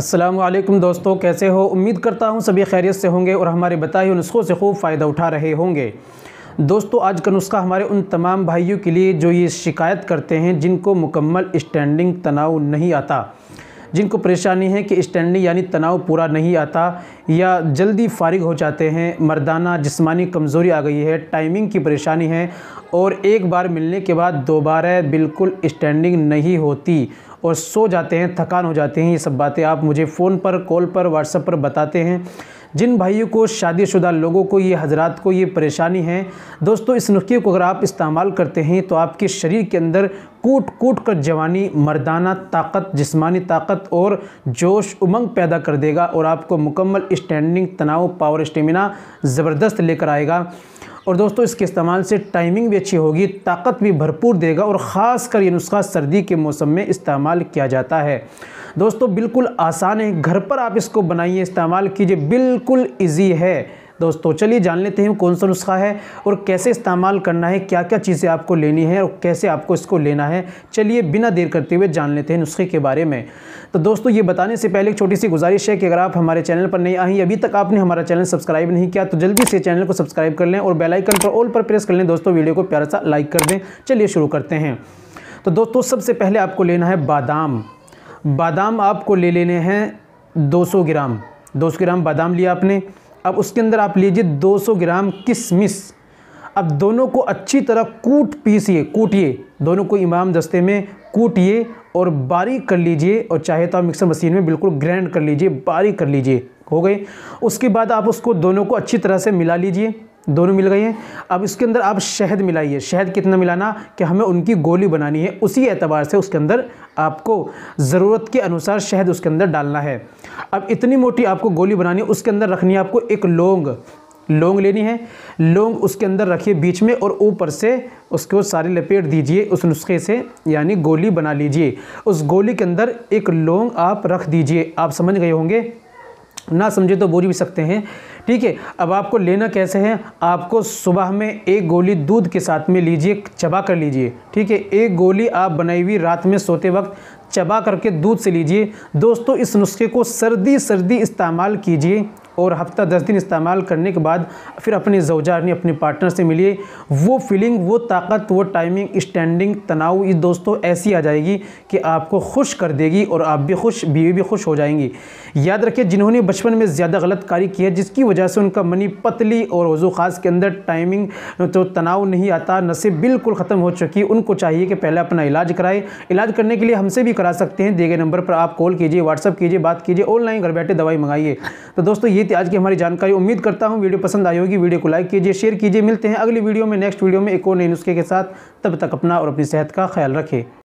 असलम दोस्तों कैसे हो उम्मीद करता हूँ सभी खैरियत से होंगे और हमारे बताए हुए नुस्खों से खूब फ़ायदा उठा रहे होंगे दोस्तों आज का नुस्खा हमारे उन तमाम भाइयों के लिए जो ये शिकायत करते हैं जिनको मुकम्मल स्टैंडिंग तनाव नहीं आता जिनको परेशानी है कि स्टैंडिंग यानी तनाव पूरा नहीं आता या जल्दी फारिग हो जाते हैं मर्दाना जिस्मानी कमज़ोरी आ गई है टाइमिंग की परेशानी है और एक बार मिलने के बाद दोबारा बिल्कुल स्टैंडिंग नहीं होती और सो जाते हैं थकान हो जाते हैं ये सब बातें आप मुझे फ़ोन पर कॉल पर व्हाट्सअप पर बताते हैं जिन भाइयों को शादीशुदा लोगों को ये हजरात को ये परेशानी है दोस्तों इस नुस्खे को अगर आप इस्तेमाल करते हैं तो आपके शरीर के अंदर कूट कूट कर जवानी मर्दाना ताकत जिस्मानी ताकत और जोश उमंग पैदा कर देगा और आपको मुकम्मल स्टैंडिंग तनाव पावर स्टेमिना ज़बरदस्त लेकर आएगा और दोस्तों इसके इस्तेमाल से टाइमिंग भी अच्छी होगी ताकत भी भरपूर देगा और ख़ास कर ये नुस्खा सर्दी के मौसम में इस्तेमाल किया जाता है दोस्तों बिल्कुल आसान है घर पर आप इसको बनाइए इस्तेमाल कीजिए बिल्कुल ईजी है दोस्तों चलिए जान लेते हैं कौन सा नुस्खा है और कैसे इस्तेमाल करना है क्या क्या चीज़ें आपको लेनी है और कैसे आपको इसको लेना है चलिए बिना देर करते हुए जान लेते हैं नुस्खे के बारे में तो दोस्तों ये बताने से पहले एक छोटी सी गुजारिश है कि अगर आप हमारे चैनल पर नहीं आई अभी तक आपने हमारा चैनल सब्सक्राइब नहीं किया तो जल्दी से चैनल को सब्सक्राइब कर लें और बेलाइकन पर ऑल पर प्रेस कर लें दोस्तों वीडियो को प्यारा सा लाइक कर दें चलिए शुरू करते हैं तो दोस्तों सबसे पहले आपको लेना है बादाम बादाम आपको ले लेने हैं 200 ग्राम 200 ग्राम बादाम लिया आपने अब उसके अंदर आप लीजिए 200 ग्राम किसमिस अब दोनों को अच्छी तरह कूट पीसिए कूटिए दोनों को इमाम दस्ते में कूटिए और बारीक कर लीजिए और चाहे तो आप मिक्सर मशीन में बिल्कुल ग्रैंड कर लीजिए बारीक कर लीजिए हो गए उसके बाद आप उसको दोनों को अच्छी तरह से मिला लीजिए दोनों मिल गई हैं अब इसके अंदर आप शहद मिलाइए शहद कितना मिलाना कि हमें उनकी गोली बनानी है उसी एतबार से उसके अंदर आपको ज़रूरत के अनुसार शहद उसके अंदर डालना है अब इतनी मोटी आपको गोली बनानी है उसके अंदर रखनी है आपको एक लौंग लौंग लेनी है लौंग उसके अंदर रखिए बीच में और ऊपर से उसको सारी लपेट दीजिए उस नुस्खे से यानी गोली बना लीजिए उस गोली के अंदर एक लौंग आप रख दीजिए आप समझ गए होंगे ना समझे तो बोल भी सकते हैं ठीक है अब आपको लेना कैसे है आपको सुबह में एक गोली दूध के साथ में लीजिए चबा कर लीजिए ठीक है एक गोली आप बनाई हुई रात में सोते वक्त चबा करके दूध से लीजिए दोस्तों इस नुस्खे को सर्दी सर्दी इस्तेमाल कीजिए और हफ्ता दस दिन इस्तेमाल करने के बाद फिर अपने जवजा यानी अपने पार्टनर से मिलिए वो फीलिंग वो ताकत वो टाइमिंग स्टैंडिंग तनाव ये दोस्तों ऐसी आ जाएगी कि आपको खुश कर देगी और आप भी खुश बीवी भी खुश हो जाएंगी याद रखिए जिन्होंने बचपन में ज़्यादा गलत कार्य किया जिसकी वजह से उनका मनी पतली और वजू खास के अंदर टाइमिंग तो तनाव नहीं आता नसें बिल्कुल ख़त्म हो चुकी उनको चाहिए कि पहले अपना इलाज कराए इलाज करने के लिए हमसे भी करा सकते हैं दिए गए नंबर पर आप कॉल कीजिए व्हाट्सअप कीजिए बात कीजिए ऑनलाइन घर बैठे दवाई मंगाइए तो दोस्तों ये ये थी आज की हमारी जानकारी उम्मीद करता हूँ वीडियो पसंद आई होगी वीडियो को लाइक कीजिए शेयर कीजिए मिलते हैं अगली वीडियो में नेक्स्ट वीडियो में एक और नई नुस्खे के साथ तब तक अपना और अपनी सेहत का ख्याल रखें